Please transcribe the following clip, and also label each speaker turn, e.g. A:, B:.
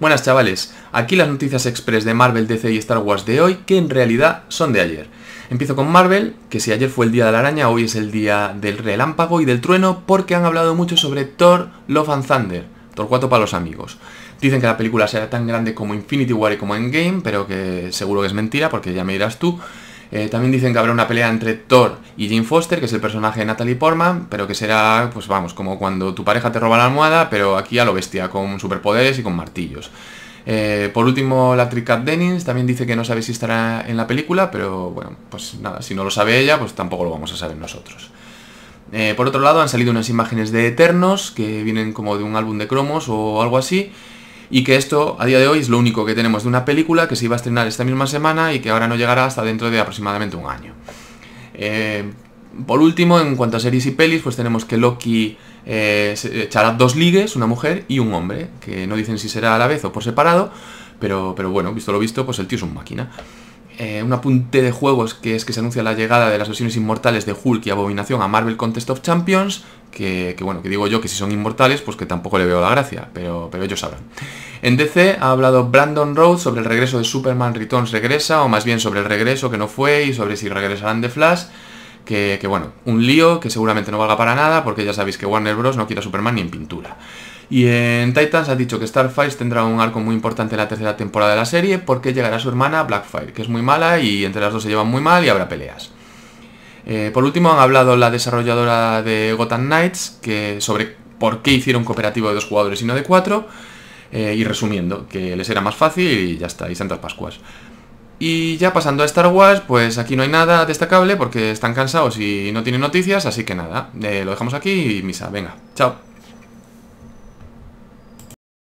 A: Buenas chavales, aquí las noticias express de Marvel, DC y Star Wars de hoy, que en realidad son de ayer. Empiezo con Marvel, que si ayer fue el día de la araña, hoy es el día del relámpago y del trueno, porque han hablado mucho sobre Thor, Love and Thunder. Thor 4 para los amigos. Dicen que la película será tan grande como Infinity War y como Endgame, pero que seguro que es mentira, porque ya me dirás tú. Eh, también dicen que habrá una pelea entre Thor y Jim Foster, que es el personaje de Natalie Portman, pero que será, pues vamos, como cuando tu pareja te roba la almohada, pero aquí a lo bestia, con superpoderes y con martillos. Eh, por último, la actriz Kat Dennings también dice que no sabe si estará en la película, pero bueno, pues nada, si no lo sabe ella, pues tampoco lo vamos a saber nosotros. Eh, por otro lado, han salido unas imágenes de Eternos, que vienen como de un álbum de cromos o algo así, y que esto a día de hoy es lo único que tenemos de una película que se iba a estrenar esta misma semana y que ahora no llegará hasta dentro de aproximadamente un año. Eh, por último, en cuanto a series y pelis, pues tenemos que Loki eh, echará dos ligues, una mujer y un hombre, que no dicen si será a la vez o por separado, pero, pero bueno, visto lo visto, pues el tío es un máquina. Eh, un apunte de juegos que es que se anuncia la llegada de las versiones inmortales de Hulk y Abominación a Marvel Contest of Champions, que, bueno, que digo yo que si son inmortales, pues que tampoco le veo la gracia, pero, pero ellos sabrán. En DC ha hablado Brandon Rhodes sobre el regreso de Superman Returns regresa, o más bien sobre el regreso que no fue y sobre si regresarán de Flash. Que, bueno, un lío que seguramente no valga para nada porque ya sabéis que Warner Bros. no quita Superman ni en pintura. Y en Titans ha dicho que Starfire tendrá un arco muy importante en la tercera temporada de la serie porque llegará su hermana Blackfire, que es muy mala y entre las dos se llevan muy mal y habrá peleas. Eh, por último han hablado la desarrolladora de Gotham Knights que, sobre por qué hicieron cooperativo de dos jugadores y no de cuatro. Eh, y resumiendo, que les era más fácil y ya está, y Santas Pascuas. Y ya pasando a Star Wars, pues aquí no hay nada destacable porque están cansados y no tienen noticias, así que nada, eh, lo dejamos aquí y misa, venga, chao.